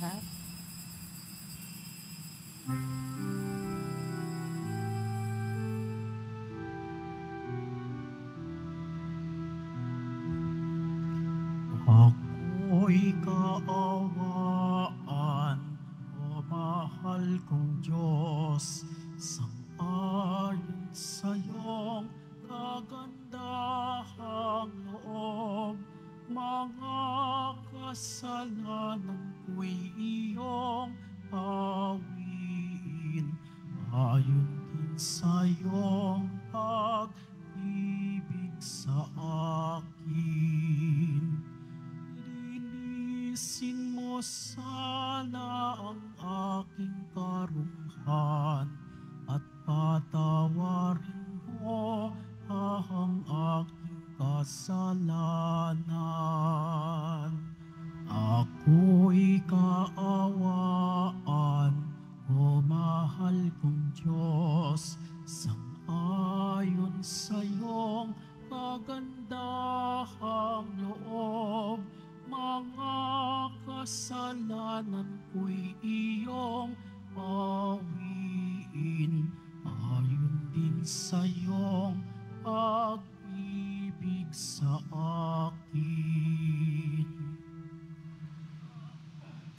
Ha? Ako'y kaawaan, o mahal kong Diyos, sa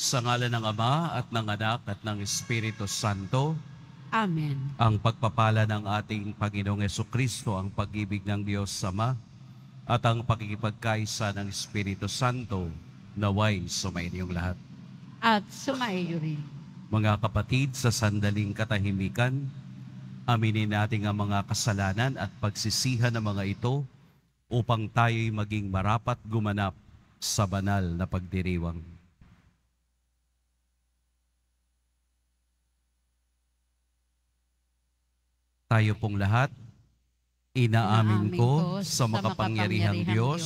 Sa ngala ng Ama at ng Anak at ng Espiritu Santo. Amen. Ang pagpapala ng ating Panginoong Yeso Kristo, ang pag-ibig ng Diyos Sama, at ang pakikipagkaisa ng Espiritu Santo, naway sumayin yung lahat. At sumayin rin. Mga kapatid, sa sandaling katahimikan, aminin natin ang mga kasalanan at pagsisihan ng mga ito upang tayo'y maging marapat gumanap sa banal na pagdiriwang. Tayo pong lahat, inaamin ko sa makapangyarihang Diyos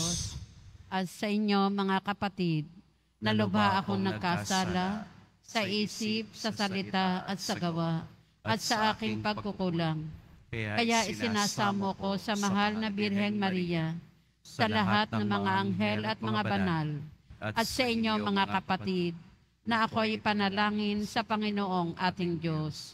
at sa inyo mga kapatid, nalubha akong nagkasala sa isip, sa salita at sa gawa at sa aking pagkukulang. Kaya isinasamo ko sa mahal na Birheng Maria, sa lahat ng mga anghel at mga banal, at sa inyo mga kapatid, na ako'y panalangin sa Panginoong ating Diyos.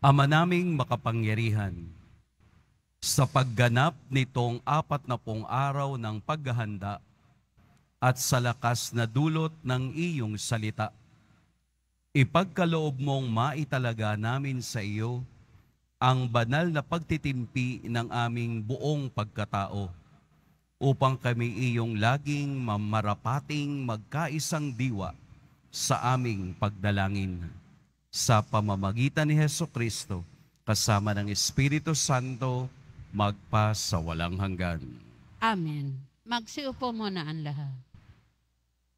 Ama naming makapangyarihan, sa pagganap nitong apat na pong araw ng paghahanda at sa lakas na dulot ng iyong salita, ipagkaloob mong maitalaga namin sa iyo ang banal na pagtitimpi ng aming buong pagkatao upang kami iyong laging mamarapating magkaisang diwa sa aming pagdalangin sa pamamagitan ni Heso Kristo kasama ng Espiritu Santo magpa sa walang hanggan. Amen. Magsiupo muna ang lahat.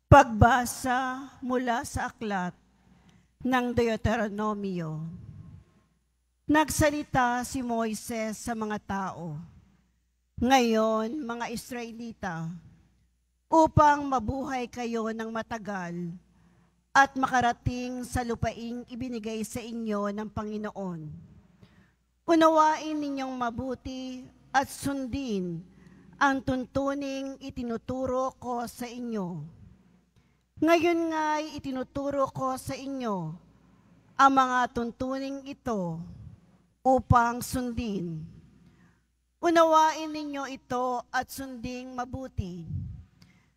Pagbasa mula sa aklat ng Deuteronomio. Nagsalita si Moises sa mga tao, ngayon mga Israelita, upang mabuhay kayo ng matagal at makarating sa lupaing ibinigay sa inyo ng Panginoon. Unawain ninyong mabuti at sundin ang tuntuning itinuturo ko sa inyo. Ngayon nga'y itinuturo ko sa inyo ang mga tuntuning ito upang sundin. Unawain ninyo ito at sunding mabuti.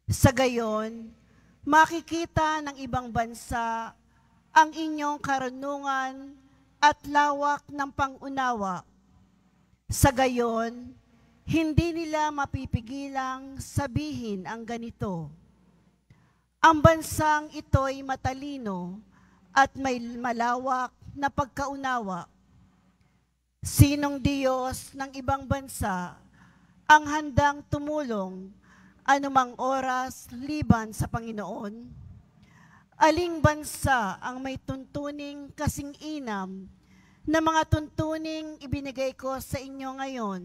Sa gayon, makikita ng ibang bansa ang inyong karunungan at lawak ng pangunawa. Sa gayon, hindi nila mapipigilang sabihin ang ganito. Ang bansang ito'y matalino at may malawak na pagkaunawa. Sinong Diyos ng ibang bansa ang handang tumulong anumang oras, liban sa Panginoon? Aling bansa ang may tuntuning kasing inam na mga tuntuning ibinigay ko sa inyo ngayon?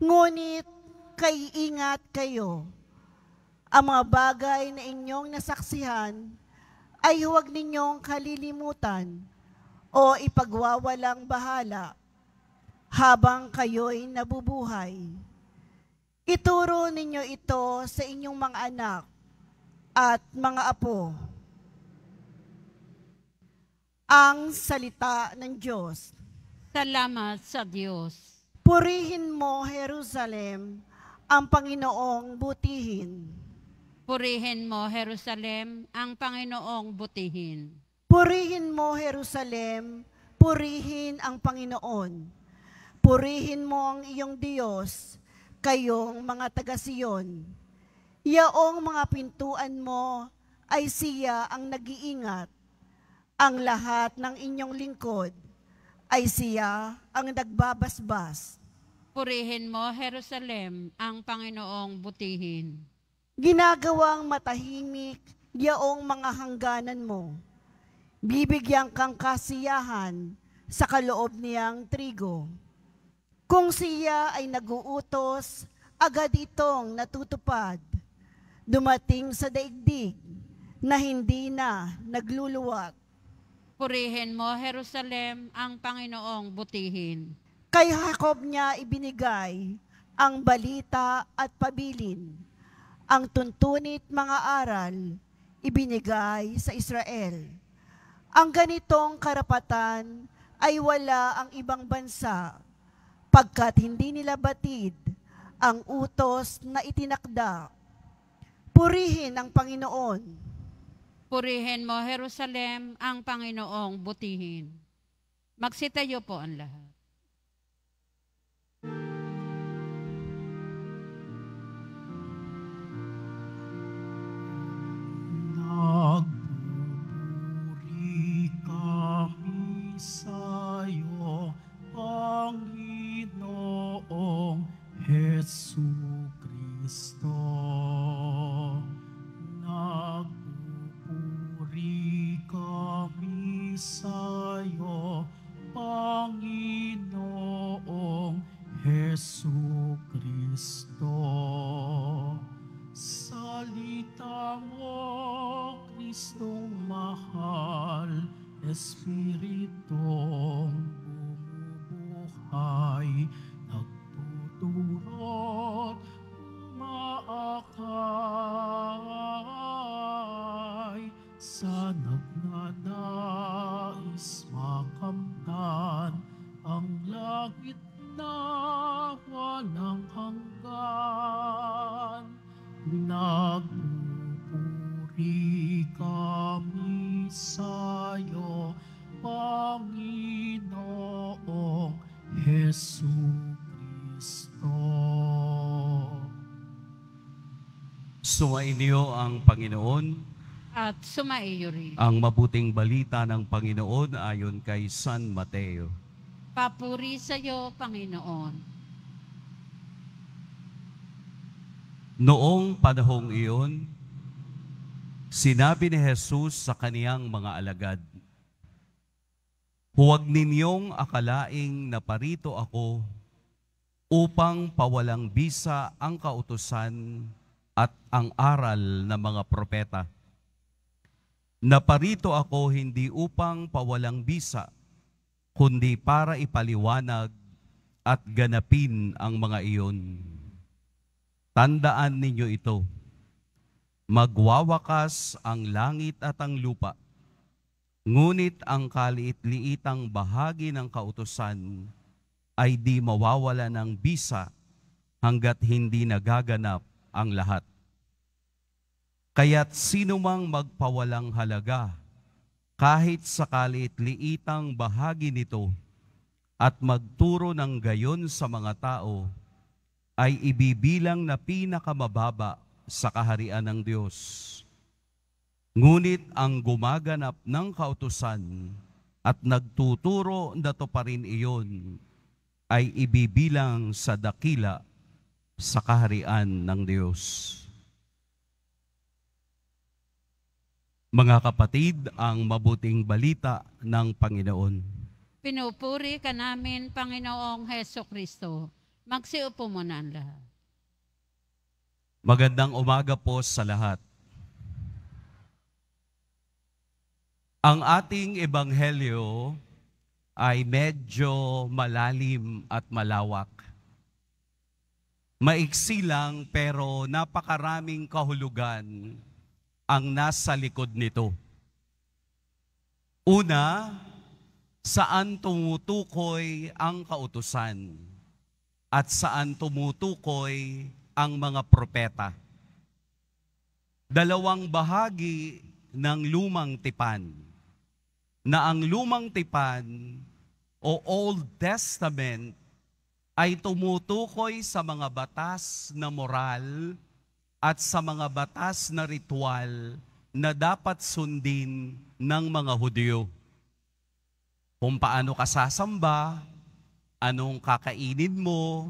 Ngunit, kay ingat kayo. Ang mga bagay na inyong nasaksihan ay huwag ninyong kalilimutan o ipagwawalang bahala habang kayo'y nabubuhay Ituro ninyo ito sa inyong mga anak at mga apo. Ang salita ng Diyos. Salamat sa Diyos. Purihin mo, Jerusalem, ang Panginoong butihin. Purihin mo, Jerusalem, ang Panginoong butihin. Purihin mo, Jerusalem, purihin ang Panginoon. Purihin mo ang iyong Diyos kayong mga taga Sion. Yaong mga pintuan mo ay siya ang nag-iingat. Ang lahat ng inyong lingkod ay siya ang nagbabasbas. Purihin mo, Jerusalem, ang Panginoong butihin. Ginagawang matahimik yaong mga hangganan mo. Bibigyan kang kasiyahan sa kaloob niyang trigo. Kung siya ay naguutos, agad itong natutupad. Dumating sa daigdig na hindi na nagluluwag. Purihin mo, Jerusalem, ang Panginoong butihin. Kay Jacob niya ibinigay ang balita at pabilin. Ang tuntunit mga aral ibinigay sa Israel. Ang ganitong karapatan ay wala ang ibang bansa pagkat hindi nila batid ang utos na itinakda. Purihin ang Panginoon. Purihin mo, Jerusalem, ang Panginoong butihin. Magsitayo po ang lahat. Nag the Sumainyo ang Panginoon at sumaiyo rin. Ang mabuting balita ng Panginoon ayon kay San Mateo. Papuri sa iyo, Panginoon. Noong panahong iyon, sinabi ni Jesus sa kaniyang mga alagad, Huwag ninyong akalaing naparito ako upang pawalang bisa ang kautusan at ang aral ng mga propeta. Naparito ako hindi upang pawalang bisa, kundi para ipaliwanag at ganapin ang mga iyon. Tandaan ninyo ito. Magwawakas ang langit at ang lupa, ngunit ang kaliit-liitang bahagi ng kautosan ay di mawawala ng bisa hanggat hindi nagaganap ang lahat. Kaya't sino mang magpawalang halaga, kahit sakalit liitang bahagi nito, at magturo ng gayon sa mga tao, ay ibibilang na pinakamababa sa kaharian ng Diyos. Ngunit ang gumaganap ng kautusan at nagtuturo na to pa rin iyon ay ibibilang sa dakila sa kaharian ng Diyos. Mga kapatid, ang mabuting balita ng Panginoon. Pinupuri ka namin, Panginoong Heso Kristo. Magsiupo muna ang lahat. Magandang umaga po sa lahat. Ang ating ebanghelyo ay medyo malalim at malawak. Maiksi lang pero napakaraming kahulugan ang nasa likod nito. Una, saan tumutukoy ang kautusan at saan tumutukoy ang mga propeta. Dalawang bahagi ng lumang tipan na ang lumang tipan o Old Testament ay tumutukoy sa mga batas na moral at sa mga batas na ritual na dapat sundin ng mga Hudyo. Kung paano ka sasamba, anong kakainin mo,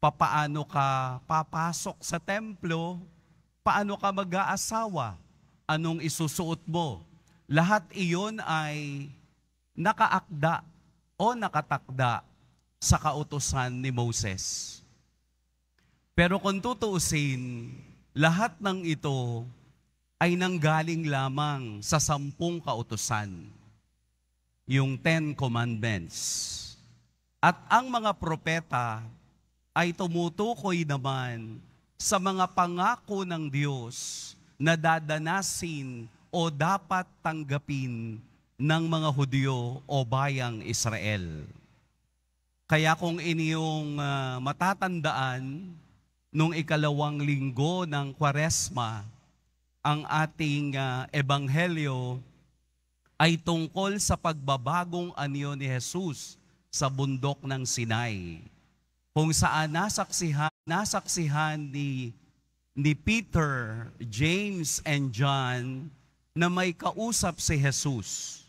papaano ka papasok sa templo, paano ka mag-aasawa, anong isusuot mo. Lahat iyon ay nakaakda o nakatakda sa kautosan ni Moses. Pero kung tutuusin, lahat ng ito ay nanggaling lamang sa sampung kautosan, yung Ten Commandments. At ang mga propeta ay tumutukoy naman sa mga pangako ng Diyos na dadanasin o dapat tanggapin ng mga Hudyo o bayang Israel. Kaya kung iniyong uh, ah, matatandaan, nung ikalawang linggo ng Kwaresma, ang ating uh, ebanghelyo ay tungkol sa pagbabagong anyo ni Jesus sa bundok ng Sinai. Kung saan nasaksihan, nasaksihan ni, ni Peter, James, and John na may kausap si Jesus.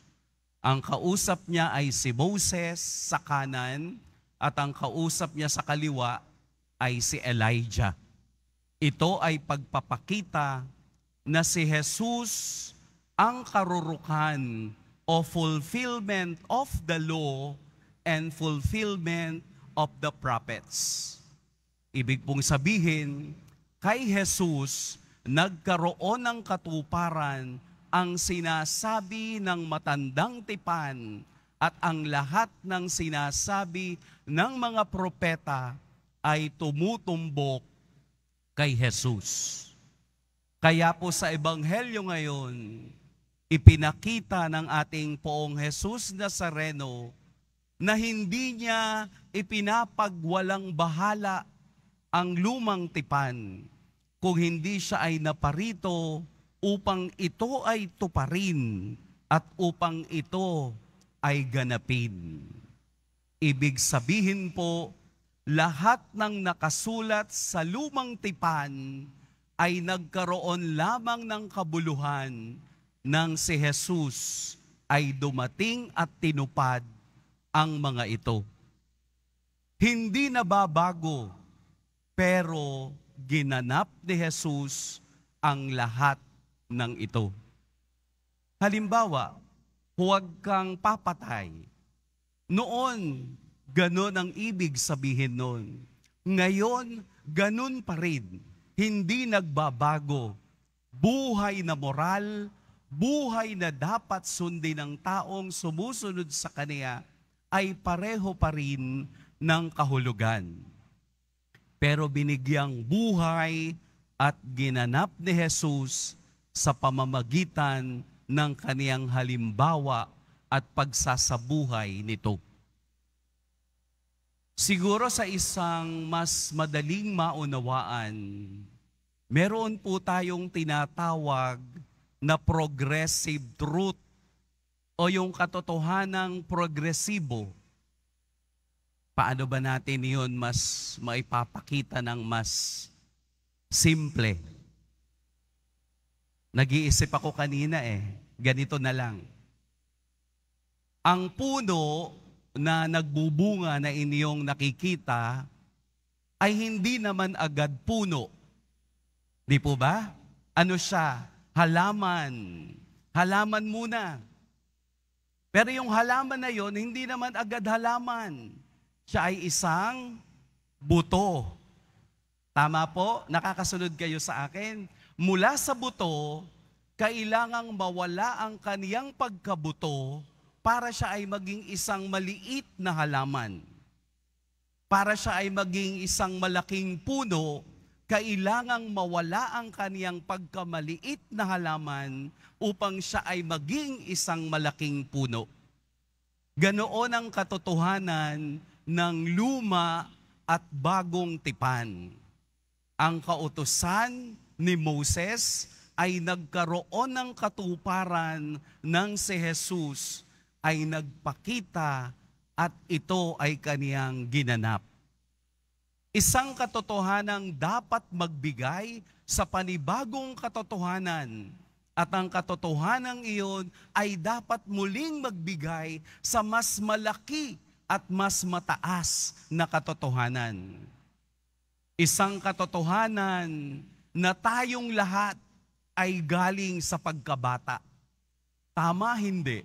Ang kausap niya ay si Moses sa kanan at ang kausap niya sa kaliwa ay si Elijah. Ito ay pagpapakita na si Jesus ang karurukan o fulfillment of the law and fulfillment of the prophets. Ibig pong sabihin, kay Jesus nagkaroon ng katuparan ang sinasabi ng matandang tipan at ang lahat ng sinasabi ng mga propeta ay tumutumbok kay Jesus. Kaya po sa Ebanghelyo ngayon, ipinakita ng ating poong Jesus Nazareno na hindi niya ipinapagwalang bahala ang lumang tipan kung hindi siya ay naparito upang ito ay tuparin at upang ito ay ganapin. Ibig sabihin po, lahat ng nakasulat sa lumang tipan ay nagkaroon lamang ng kabuluhan nang si Jesus ay dumating at tinupad ang mga ito. Hindi nababago, pero ginanap ni Jesus ang lahat ng ito. Halimbawa, huwag kang papatay. Noon, Ganon ang ibig sabihin noon. Ngayon, ganon pa rin. Hindi nagbabago. Buhay na moral, buhay na dapat sundin ng taong sumusunod sa Kaniya ay pareho pa rin ng kahulugan. Pero binigyang buhay at ginanap ni Jesus sa pamamagitan ng kaniyang halimbawa at pagsasabuhay nito. Siguro sa isang mas madaling maunawaan, meron po tayong tinatawag na progressive truth o yung katotohanang progresibo. Paano ba natin yun mas maipapakita ng mas simple? Nag-iisip ako kanina eh, ganito na lang. Ang puno na nagbubunga na inyong nakikita ay hindi naman agad puno. Di po ba? Ano siya? Halaman. Halaman muna. Pero yung halaman na yon, hindi naman agad halaman. Siya ay isang buto. Tama po? Nakakasunod kayo sa akin? Mula sa buto, kailangang mawala ang kaniyang pagkabuto para siya ay maging isang maliit na halaman. Para siya ay maging isang malaking puno, kailangang mawala ang kaniyang pagkamaliit na halaman upang siya ay maging isang malaking puno. Ganoon ang katotohanan ng luma at bagong tipan. Ang kautosan ni Moses ay nagkaroon ng katuparan ng si Jesus ay nagpakita at ito ay kaniyang ginanap. Isang katotohanang dapat magbigay sa panibagong katotohanan at ang katotohanang iyon ay dapat muling magbigay sa mas malaki at mas mataas na katotohanan. Isang katotohanan na tayong lahat ay galing sa pagkabata. Tama hindi?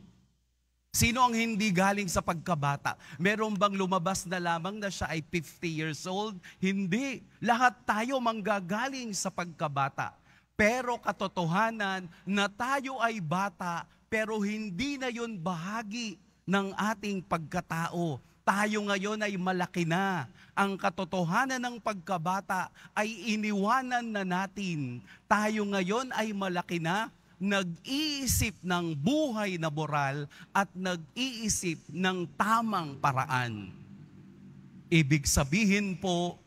Sino ang hindi galing sa pagkabata? Meron bang lumabas na lamang na siya ay 50 years old? Hindi. Lahat tayo manggagaling sa pagkabata. Pero katotohanan na tayo ay bata pero hindi na yon bahagi ng ating pagkatao. Tayo ngayon ay malaki na. Ang katotohanan ng pagkabata ay iniwanan na natin. Tayo ngayon ay malaki na nag-iisip ng buhay na moral at nag-iisip ng tamang paraan. Ibig sabihin po,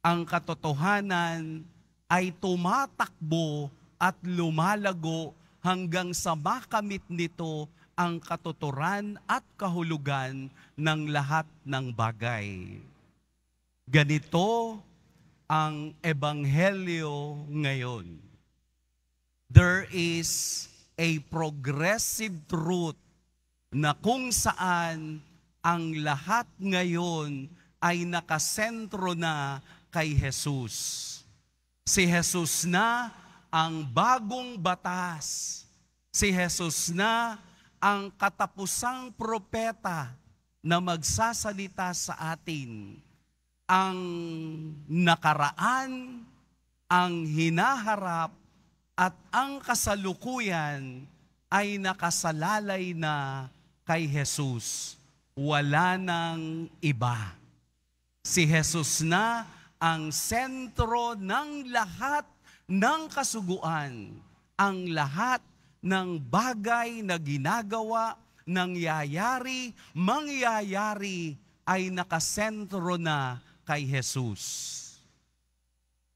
ang katotohanan ay tumatakbo at lumalago hanggang sa makamit nito ang katuturan at kahulugan ng lahat ng bagay. Ganito ang ebanghelyo ngayon there is a progressive truth na kung saan ang lahat ngayon ay nakasentro na kay Jesus. Si Jesus na ang bagong batas. Si Jesus na ang katapusang propeta na magsasalita sa atin. Ang nakaraan, ang hinaharap, at ang kasalukuyan ay nakasalalay na kay Jesus. Wala nang iba. Si Jesus na ang sentro ng lahat ng kasuguan, ang lahat ng bagay na ginagawa, nangyayari, mangyayari ay nakasentro na kay Jesus.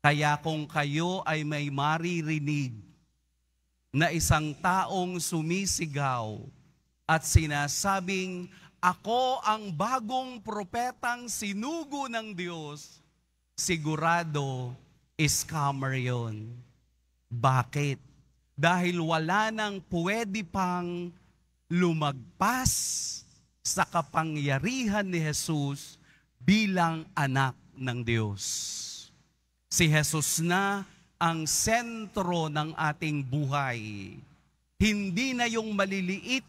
Kaya kung kayo ay may maririnig na isang taong sumisigaw at sinasabing, ako ang bagong propetang sinugo ng Diyos, sigurado scammer yon. Bakit? Dahil wala nang pwede pang lumagpas sa kapangyarihan ni Jesus bilang anak ng Diyos. Si Jesus na ang sentro ng ating buhay. Hindi na yung maliliit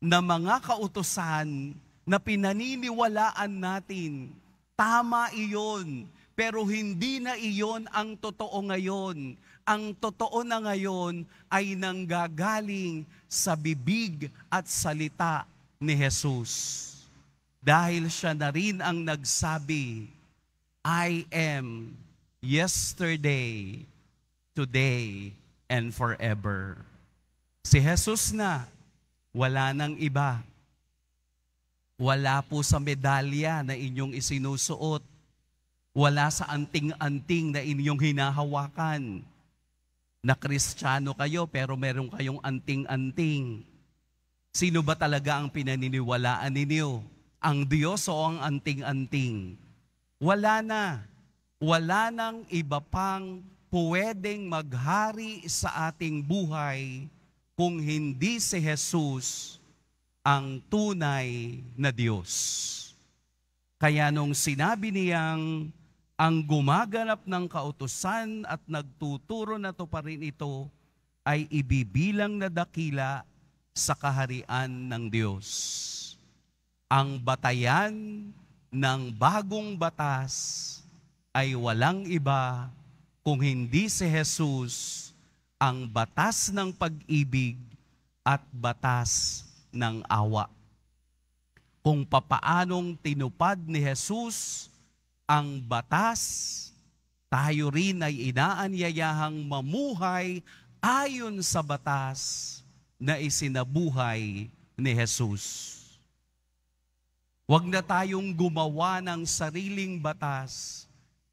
na mga kautosan na pinaniniwalaan natin. Tama iyon, pero hindi na iyon ang totoo ngayon. Ang totoo na ngayon ay nanggagaling sa bibig at salita ni Jesus. Dahil siya na rin ang nagsabi, I am yesterday, today, and forever. Si Jesus na, wala nang iba. Wala po sa medalya na inyong isinusuot. Wala sa anting-anting na inyong hinahawakan. Na kristyano kayo pero meron kayong anting-anting. Sino ba talaga ang pinaniniwalaan ninyo? Ang Diyos o ang anting-anting? Wala na wala nang iba pang pwedeng maghari sa ating buhay kung hindi si Jesus ang tunay na Diyos. Kaya nung sinabi niyang ang gumaganap ng kautusan at nagtuturo na to pa rin ito ay ibibilang na dakila sa kaharian ng Diyos. Ang batayan ng bagong batas ay walang iba kung hindi si Jesus ang batas ng pag-ibig at batas ng awa. Kung papaanong tinupad ni Jesus ang batas, tayo rin ay inaanyayahang mamuhay ayon sa batas na isinabuhay ni Jesus. Huwag na tayong gumawa ng sariling batas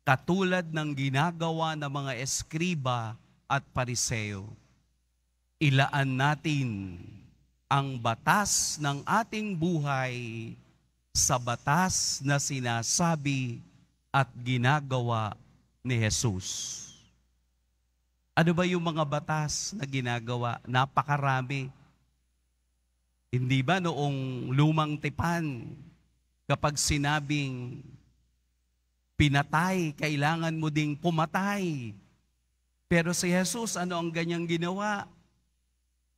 katulad ng ginagawa ng mga eskriba at pariseo. Ilaan natin ang batas ng ating buhay sa batas na sinasabi at ginagawa ni Jesus. Ano ba yung mga batas na ginagawa? Napakarami. Hindi ba noong lumang tipan, kapag sinabing pinatay, kailangan mo ding pumatay. Pero si Jesus, ano ang ganyang ginawa?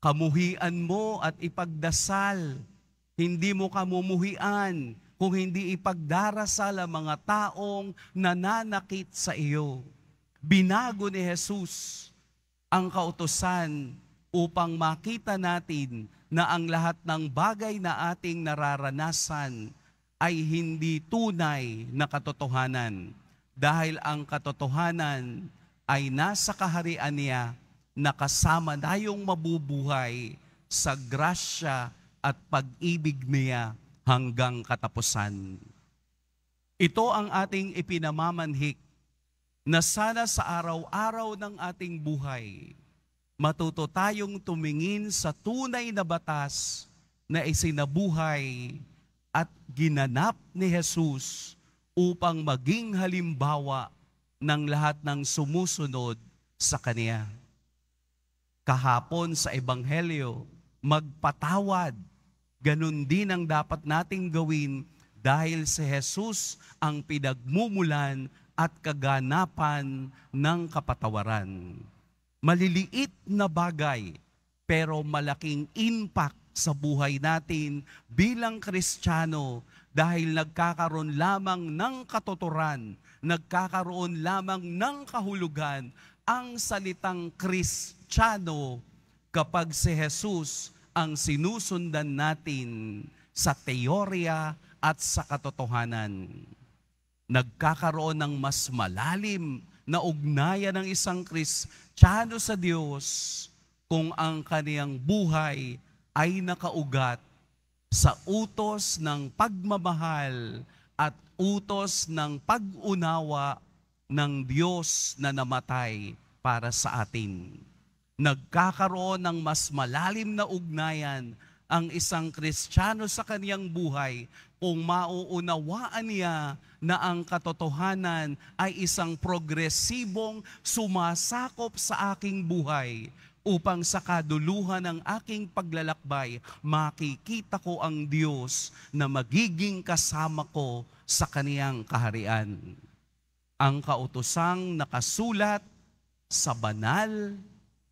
Kamuhian mo at ipagdasal. Hindi mo kamumuhian kung hindi ipagdarasal ang mga taong nananakit sa iyo. Binago ni Jesus ang kautosan upang makita natin na ang lahat ng bagay na ating nararanasan ay hindi tunay na katotohanan dahil ang katotohanan ay nasa kaharian niya na kasama tayong mabubuhay sa grasya at pag-ibig niya hanggang katapusan. Ito ang ating ipinamamanhik na sana sa araw-araw ng ating buhay, matuto tayong tumingin sa tunay na batas na isinabuhay at ginanap ni Jesus upang maging halimbawa ng lahat ng sumusunod sa Kaniya. Kahapon sa Ebanghelyo, magpatawad. Ganun din ang dapat nating gawin dahil si Jesus ang pinagmumulan at kaganapan ng kapatawaran. Maliliit na bagay pero malaking impact sa buhay natin bilang Kristiyano dahil nagkakaroon lamang ng katuturan, nagkakaroon lamang ng kahulugan ang salitang Kristiyano kapag si Jesus ang sinusundan natin sa teorya at sa katotohanan. Nagkakaroon ng mas malalim na ugnayan ng isang Kristiyano sa Diyos kung ang kaniyang buhay ay nakaugat sa utos ng pagmamahal at utos ng pag-unawa ng Diyos na namatay para sa atin. Nagkakaroon ng mas malalim na ugnayan ang isang Kristiyano sa kaniyang buhay kung mauunawaan niya na ang katotohanan ay isang progresibong sumasakop sa aking buhay upang sa kaduluhan ng aking paglalakbay, makikita ko ang Diyos na magiging kasama ko sa kaniyang kaharian. Ang kautosang nakasulat sa banal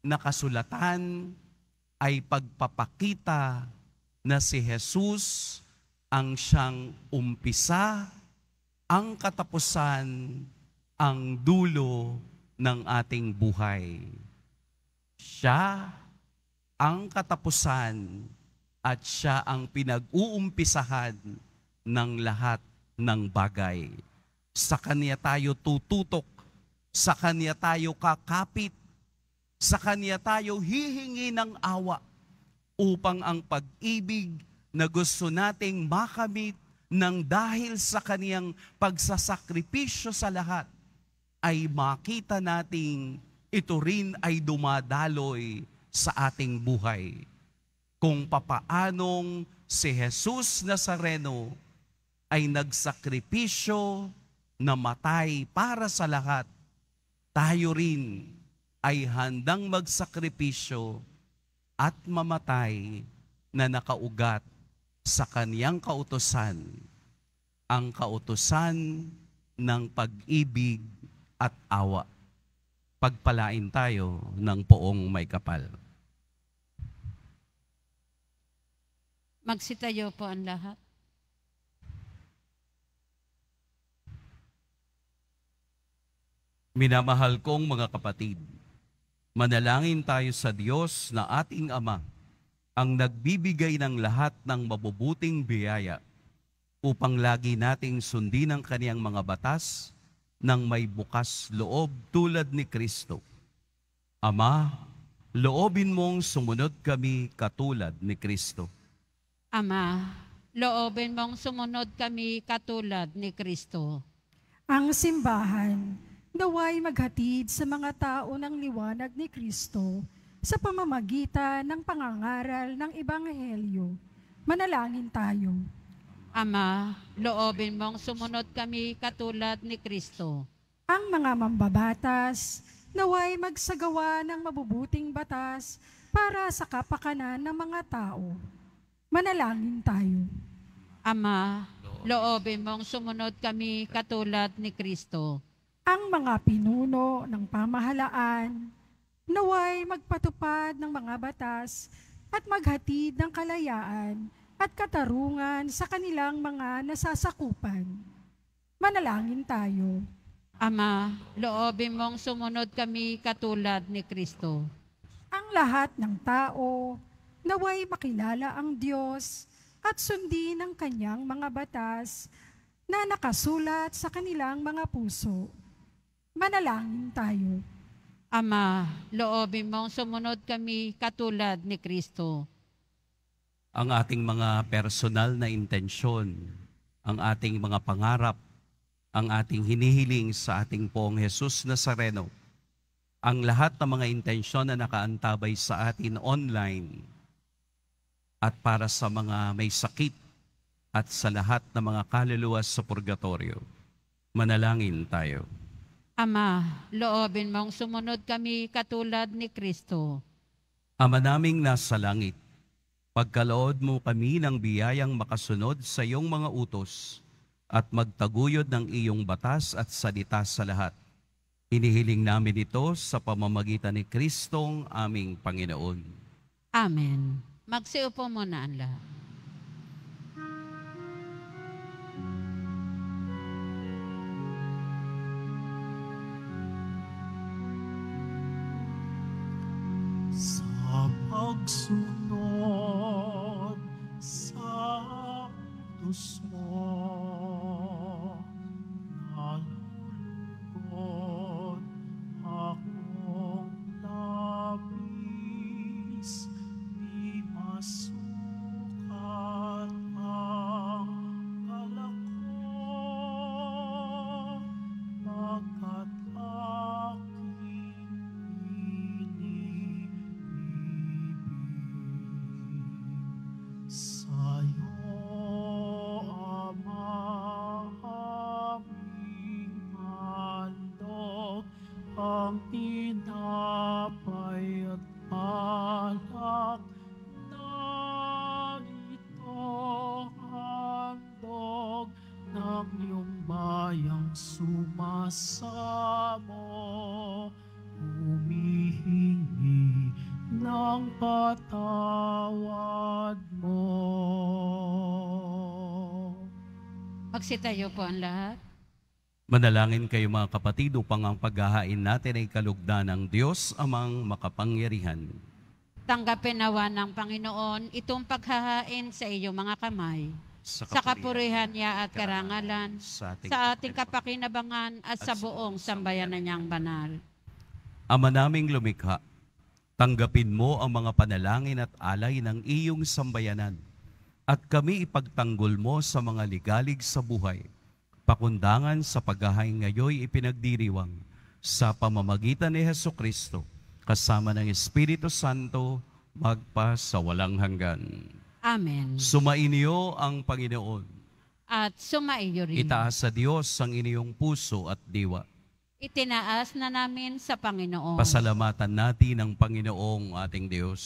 na kasulatan ay pagpapakita na si Jesus ang siyang umpisa, ang katapusan, ang dulo ng ating buhay. Siya ang katapusan at siya ang pinag-uumpisahan ng lahat ng bagay. Sa Kanya tayo tututok, sa Kanya tayo kakapit, sa Kanya tayo hihingi ng awa upang ang pag-ibig na gusto nating makamit ng dahil sa Kaniyang pagsasakripisyo sa lahat ay makita nating ito rin ay dumadaloy sa ating buhay. Kung papaanong si Jesus Nazareno ay nagsakripisyo na matay para sa lahat, tayo rin ay handang magsakripisyo at mamatay na nakaugat sa kaniyang kautosan, ang kautosan ng pag-ibig at awa pagpalain tayo ng poong may kapal. Magsitayo po ang lahat. Minamahal kong mga kapatid, manalangin tayo sa Diyos na ating Ama ang nagbibigay ng lahat ng mabubuting biyaya upang lagi nating sundin ang kaniyang mga batas ng may bukas loob tulad ni Kristo. Ama, loobin mong sumunod kami katulad ni Kristo. Ama, loobin mong sumunod kami katulad ni Kristo. Ang simbahan, naway maghatid sa mga tao ng liwanag ni Kristo sa pamamagitan ng pangangaral ng Ebanghelyo. Manalangin tayo. Ama, loobin mong sumunod kami katulad ni Kristo. Ang mga mambabatas, naway magsagawa ng mabubuting batas para sa kapakanan ng mga tao. Manalangin tayo. Ama, loobin mong sumunod kami katulad ni Kristo. Ang mga pinuno ng pamahalaan, naway magpatupad ng mga batas at maghatid ng kalayaan at katarungan sa kanilang mga nasasakupan. Manalangin tayo. Ama, loobin mong sumunod kami katulad ni Kristo. Ang lahat ng tao, naway makilala ang Diyos at sundin ang kanyang mga batas na nakasulat sa kanilang mga puso. Manalangin tayo. Ama, loobin mong sumunod kami katulad ni Kristo ang ating mga personal na intensyon, ang ating mga pangarap, ang ating hinihiling sa ating poong Jesus Nazareno, ang lahat ng mga intensyon na nakaantabay sa atin online at para sa mga may sakit at sa lahat ng mga kaluluwa sa purgatorio. Manalangin tayo. Ama, loobin mong sumunod kami katulad ni Kristo. Ama naming nasa langit, Pagkalaod mo kami ng biyayang makasunod sa iyong mga utos at magtaguyod ng iyong batas at salita sa lahat. Inihiling namin ito sa pamamagitan ni Kristong aming Panginoon. Amen. Magsiupo muna ang lahat. Sa pagsunod ang tinapay at alak narito handog ng iyong bayang sumasamo humihingi ng patawad mo Pagsitayo po ang lahat. Manalangin kayo mga kapatid upang ang paghahain natin ay kalugda ng Diyos amang makapangyarihan. Tanggapin nawa ng Panginoon itong paghahain sa iyong mga kamay. Sa kapurihan niya at karangalan, sa ating, sa ating kapakinabangan at, at sa buong sambayanan niyang banal. Ama naming lumikha, tanggapin mo ang mga panalangin at alay ng iyong sambayanan at kami ipagtanggol mo sa mga ligalig sa buhay Pakundangan sa paghahain ngayoy ipinagdiriwang sa pamamagitan ni Heso Kristo kasama ng Espiritu Santo magpa sa walang hanggan. Amen. Sumainyo ang Panginoon. At sumainyo rin. Itaas sa Diyos ang inyong puso at diwa. Itinaas na namin sa Panginoon. Pasalamatan natin ang Panginoong ating Diyos.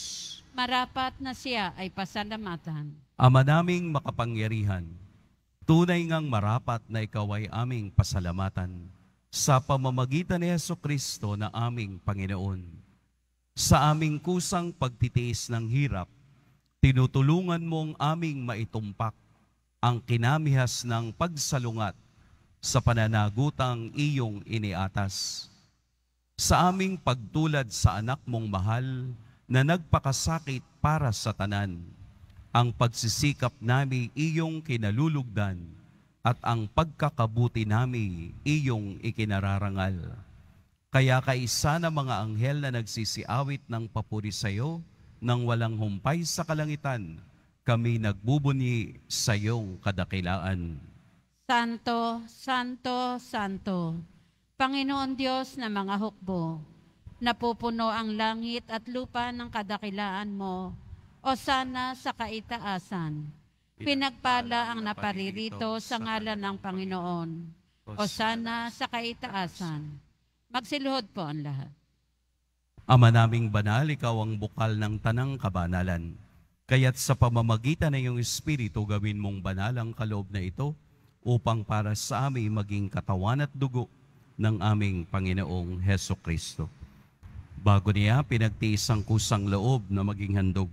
Marapat na siya ay pasalamatan. Ama naming makapangyarihan Tunay ngang marapat na ikaw ay aming pasalamatan sa pamamagitan ni Yeso Kristo na aming Panginoon. Sa aming kusang pagtitiis ng hirap, tinutulungan mong aming maitumpak ang kinamihas ng pagsalungat sa pananagutang iyong iniatas. Sa aming pagtulad sa anak mong mahal na nagpakasakit para sa tanan, ang pagsisikap nami iyong kinalulugdan at ang pagkakabuti nami iyong ikinararangal. Kaya kaisa na mga anghel na nagsisiawit ng papuri sa iyo nang walang humpay sa kalangitan, kami nagbubuni sa iyong kadakilaan. Santo, Santo, Santo, Panginoon Diyos na mga hukbo, napupuno ang langit at lupa ng kadakilaan mo o sana sa kaitaasan. Pinagpala ang naparirito sa ngalan ng Panginoon o sana sa kaitaasan. Magsiluhod po ang lahat. Ama naming banal, ikaw ang bukal ng tanang kabanalan. Kaya't sa pamamagitan ng iyong Espiritu, gawin mong banal ang kaloob na ito upang para sa amin maging katawan at dugo ng aming Panginoong Heso Kristo. Bago niya, pinagtiis ang kusang loob na maging handog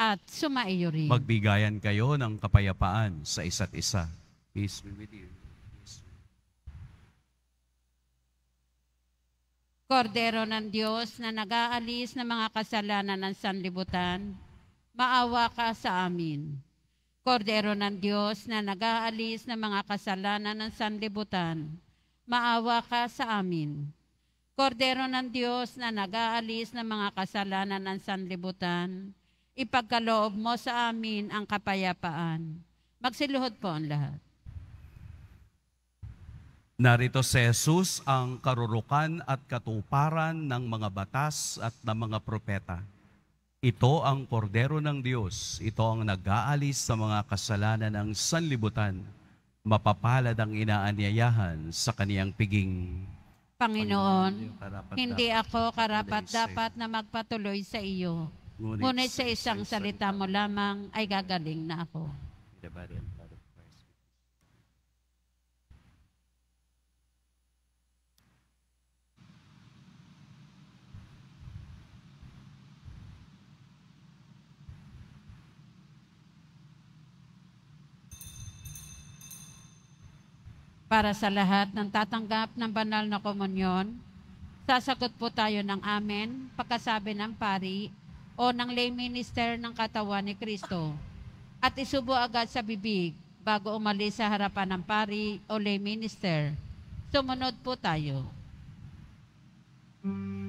at sumaiyo rin. Magbigayan kayo ng kapayapaan sa isa't isa. Peace be with you. Kordero ng Diyos na nag-aalis ng mga kasalanan ng sanlibutan, maawa ka sa amin. Kordero ng Diyos na nag-aalis ng mga kasalanan ng sanlibutan, maawa ka sa amin. Kordero ng Diyos na nag-aalis ng mga kasalanan ng sanlibutan, ipagkaloob mo sa amin ang kapayapaan. Magsiluhod po ang lahat. Narito si Jesus ang karurukan at katuparan ng mga batas at ng mga propeta. Ito ang kordero ng Diyos. Ito ang nag-aalis sa mga kasalanan ng sanlibutan. Mapapalad ang inaanyayahan sa kaniyang piging. Panginoon, Panginoon hindi ako karapat-dapat na magpatuloy sa iyo. Ngunit, Ngunit sa isang salita mo lamang ay gagaling na ako. The body and Para sa lahat ng tatanggap ng banal na komunyon, sasagot po tayo ng amen, pagkasabi ng pari, o ng lay minister ng katawan ni Kristo at isubo agad sa bibig bago umalis sa harapan ng pari o lay minister. Sumunod po tayo. Mm.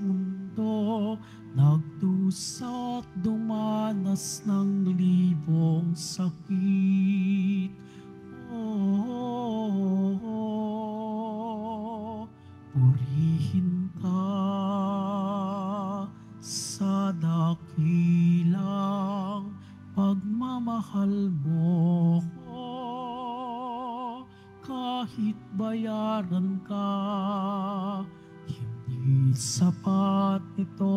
mundo Nagdusa't dumanas ng libong sakit oh, oh, oh, Purihin ka sa dakilang pagmamahal mo kahit bayaran ka sapat ito.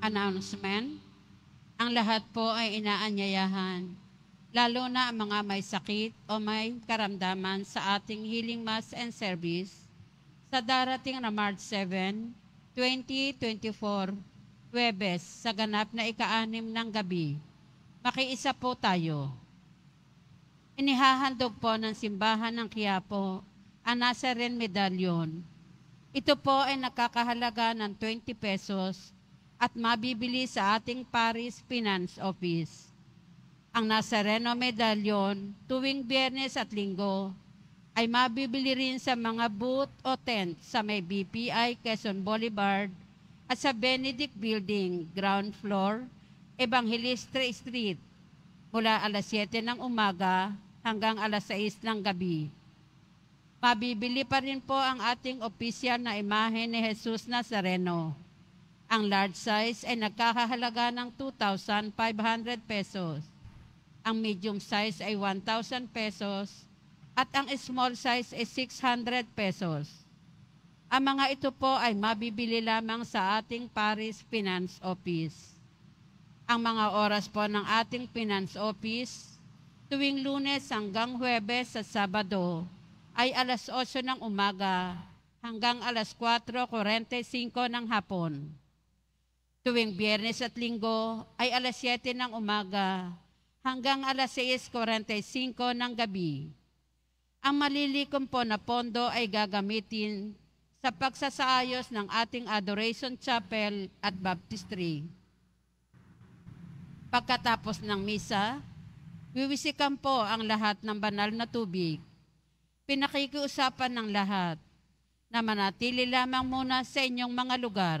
announcement, ang lahat po ay inaanyayahan, lalo na ang mga may sakit o may karamdaman sa ating healing mass and service sa darating na March 7, 2024, Webes, sa ganap na ika-anim ng gabi. Makiisa po tayo. Inihahandog po ng simbahan ng Quiapo ang Nazarene Medallion. Ito po ay nakakahalaga ng 20 pesos at mabibili sa ating Paris Finance Office. Ang Nazareno Medallion tuwing biyernes at linggo ay mabibili rin sa mga booth o tent sa may BPI Quezon Boulevard at sa Benedict Building, ground floor, Evangelistre Street, mula alas 7 ng umaga hanggang alas 6 ng gabi. Mabibili pa rin po ang ating opisyal na imahe ni Jesus Nazareno. Ang large size ay nagkakahalaga ng 2,500 pesos. Ang medium size ay 1,000 pesos at ang small size ay 600 pesos. Ang mga ito po ay mabibili lamang sa ating Paris Finance Office. Ang mga oras po ng ating Finance Office tuwing lunes hanggang huwebes sa sabado ay alas 8 ng umaga hanggang alas 4.45 ng hapon. Tuwing biyernes at linggo ay alas 7 ng umaga hanggang alas 6.45 ng gabi. Ang malilikom po na pondo ay gagamitin sa pagsasaayos ng ating Adoration Chapel at Baptistry. Pagkatapos ng misa, Wiwisikan po ang lahat ng banal na tubig. Pinakikiusapan ng lahat na manatili lamang muna sa inyong mga lugar.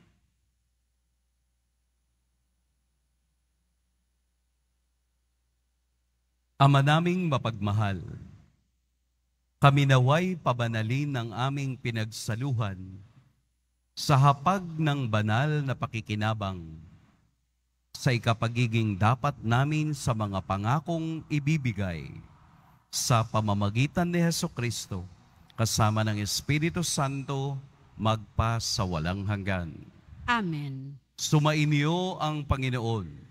Ama naming mapagmahal, kami naway pabanalin ng aming pinagsaluhan sa hapag ng banal na pakikinabang sa ikapagiging dapat namin sa mga pangakong ibibigay sa pamamagitan ni Heso Kristo kasama ng Espiritu Santo magpa sa walang hanggan. Amen. Sumainyo ang Panginoon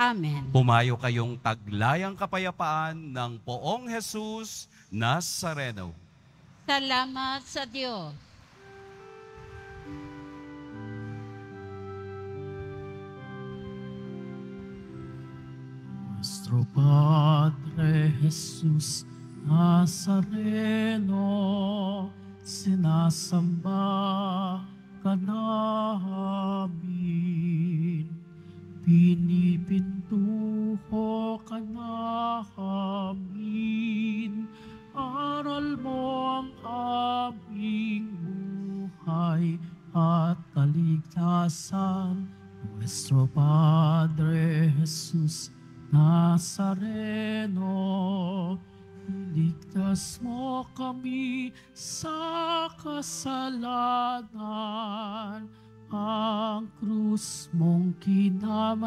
Amen. Pumayo kayong taglayang kapayapaan ng poong Jesus Nazareno. Salamat sa Diyos. Nuestro Padre Jesus Nazareno, sinasamba ka namin. Pinipit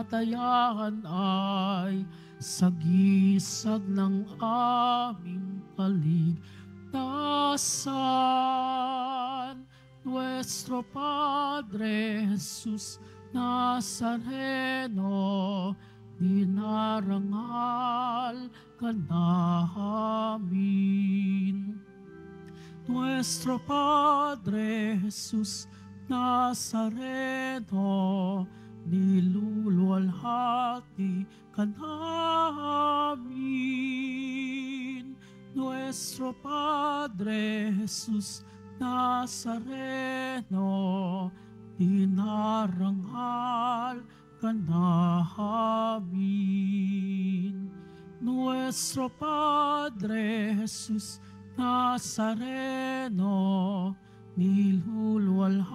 kamatayan ay sagisag ng aming kaligtasan. Nuestro Padre Jesus Nazareno, dinarangal ka namin. Nuestro Padre Jesus Nazareno, dinarangal nilulualhati ka namin. Nuestro Padre Jesus Nazareno, dinaranghal ka namin. Nuestro Padre Jesus Nazareno, nilulualhati